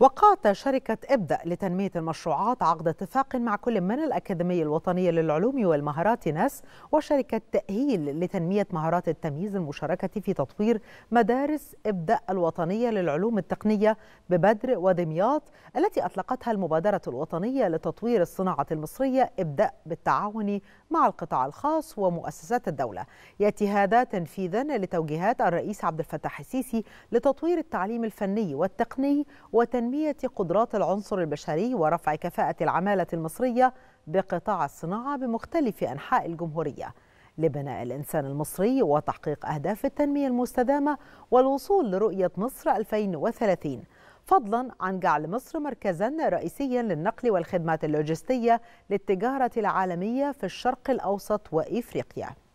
وقعت شركة ابدأ لتنمية المشروعات عقد اتفاق مع كل من الأكاديمية الوطنية للعلوم والمهارات ناس وشركة تأهيل لتنمية مهارات التمييز المشاركة في تطوير مدارس ابدأ الوطنية للعلوم التقنية ببدر ودمياط التي أطلقتها المبادرة الوطنية لتطوير الصناعة المصرية ابدأ بالتعاون مع القطاع الخاص ومؤسسات الدولة يأتي هذا تنفيذا لتوجيهات الرئيس عبد الفتاح السيسي لتطوير التعليم الفني والتقني وتنمية تنمية قدرات العنصر البشري ورفع كفاءة العمالة المصرية بقطاع الصناعة بمختلف أنحاء الجمهورية لبناء الإنسان المصري وتحقيق أهداف التنمية المستدامة والوصول لرؤية مصر 2030 فضلا عن جعل مصر مركزا رئيسيا للنقل والخدمات اللوجستية للتجارة العالمية في الشرق الأوسط وإفريقيا